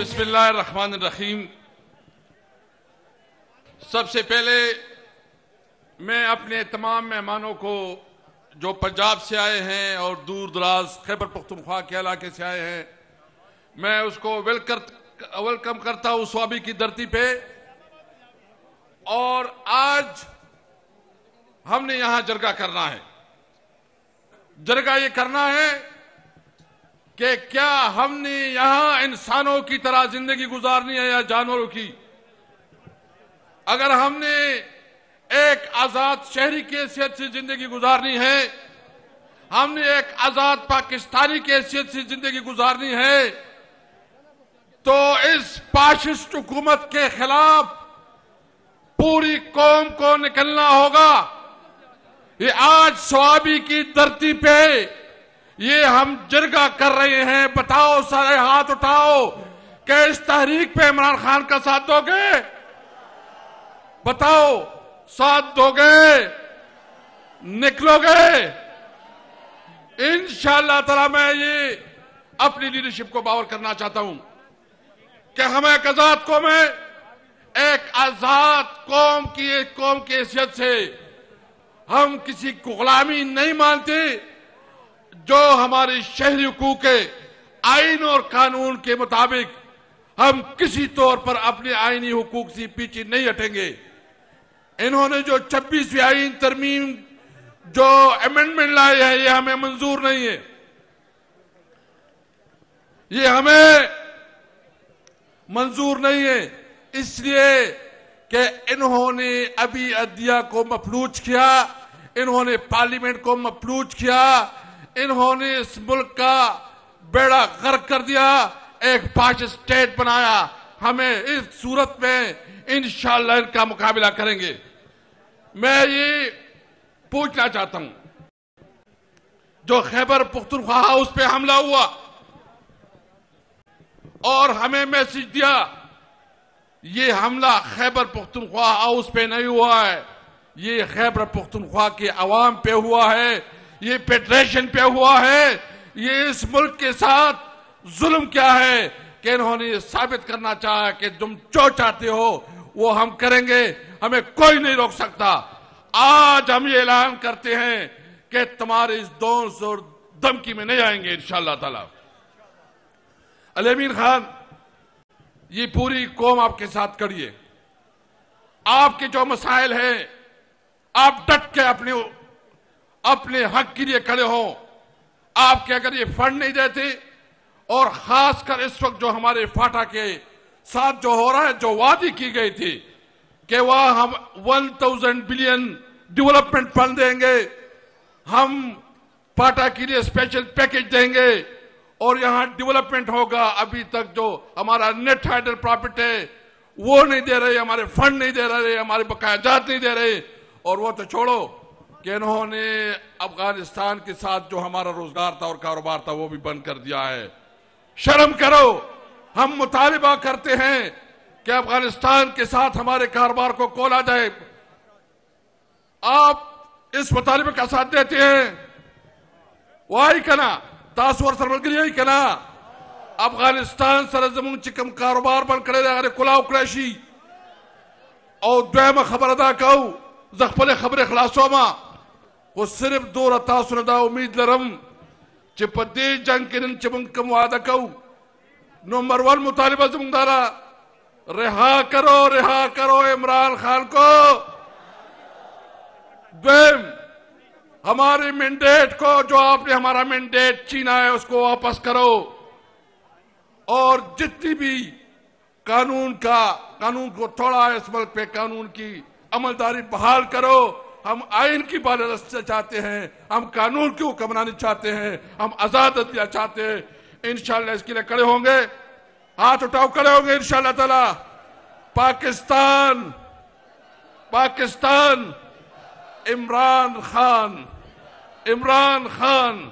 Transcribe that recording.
बिस्मिल्लाहमान सबसे पहले मैं अपने तमाम मेहमानों को जो पंजाब से आए हैं और दूर दराज खैबर पख्तुनख्वा के इलाके से आए हैं मैं उसको वेलकर वेलकम करता हूँ स्वामी की धरती पे और आज हमने यहाँ जरगा करना है जरगा ये करना है कि क्या हमने यहां इंसानों की तरह जिंदगी गुजारनी है या जानवरों की अगर हमने एक आजाद शहरी की हैसियत से जिंदगी गुजारनी है हमने एक आजाद पाकिस्तानी की हैसियत से जिंदगी गुजारनी है तो इस पाशिस्ट हुकूमत के खिलाफ पूरी कौम को निकलना होगा ये आज स्वाबी की धरती पे ये हम जिरगा कर रहे हैं बताओ सारे हाथ उठाओ क्या इस तहरीक पे इमरान खान का साथ दोगे बताओ साथ दोगे निकलोगे इन तला मैं ये अपनी लीडरशिप को बावर करना चाहता हूं कि हम एक आजाद कौम है एक आजाद कौम की एक कौम की हैसियत से हम किसी को गुलामी नहीं मानते जो हमारे शहरी हकूक है आइन और कानून के मुताबिक हम किसी तौर पर अपने आइनी हकूक से पीछे नहीं हटेंगे इन्होंने जो छब्बीसवीं आइन तरमीम जो अमेंडमेंट लाए हैं ये हमें मंजूर नहीं है ये हमें मंजूर नहीं है इसलिए कि इन्होंने अभी अदिया को मफलूज किया इन्होंने पार्लियामेंट को मफलूज किया इन्होंने इस मुल्क का बेड़ा गर्क कर दिया एक पांच स्टेट बनाया हमें इस सूरत में इन इनका मुकाबला करेंगे मैं ये पूछना चाहता हूं जो खैबर पुख्तनख्वा उस पर हमला हुआ और हमें मैसेज दिया ये हमला खैबर पुख्तनख्वा हाउस पे नहीं हुआ है ये खैबर पुख्तनख्वा के अवाम पे हुआ है ये फेडरेशन पे हुआ है ये इस मुल्क के साथ जुल्म क्या है कि इन्होंने ये साबित करना चाहा कि तुम जो चाहते हो वो हम करेंगे हमें कोई नहीं रोक सकता आज हम ये ऐलान करते हैं कि तुम्हारे इस दोष और धमकी में नहीं आएंगे इंशाला तला अलेमीन खान ये पूरी कौम आपके साथ करिए आपके जो मसाइल हैं आप डट के अपने अपने हक के लिए खड़े हो आपके अगर ये फंड नहीं देते और खासकर इस वक्त जो हमारे फाटा के साथ जो हो रहा है जो वादी की गई थी कि वह हम 1000 बिलियन डेवलपमेंट फंड देंगे हम फाटा के लिए स्पेशल पैकेज देंगे और यहां डेवलपमेंट होगा अभी तक जो हमारा नेट हाइडल प्रॉफिट है वो नहीं दे रहे हमारे फंड नहीं दे रहे हमारे बकायाजात नहीं दे रहे और वो तो छोड़ो कि इन्होंने अफगानिस्तान के साथ जो हमारा रोजगार था और कारोबार था वो भी बंद कर दिया है शर्म करो हम मुतालबा करते हैं कि अफगानिस्तान के साथ हमारे कारोबार को खोला जाए आप इस मुतालबे का साथ देते हैं वही कहना तासवर सरमगिर यही कहना अफगानिस्तान सरजमून चिकम कारोबार बंद करे कुलाव कुरैशी और द्वैम खबर अदा कहू जखपल खबरें खिलासोमा वो सिर्फ दो रता सुनदा उम्मीद लरम चे जंग के नन चमंग कम वादा कहू नो मरवान मुतालिबा जमंग दारा रिहा करो रिहा करो इमरान खान को दम हमारे मैंडेट को जो आपने हमारा मैंडेट चीना है उसको वापस करो और जितनी भी कानून का कानून को थोड़ा इस मुल्क पे कानून की अमलदारी बहाल करो हम आयन की बालरस्ता चाहते हैं हम कानून की हुक्मरानी चाहते हैं हम आजाद अदलिया चाहते हैं इनशाला इसके लिए खड़े होंगे हाथ उठाओ खड़े होंगे इनशाला तला पाकिस्तान पाकिस्तान इमरान खान इमरान खान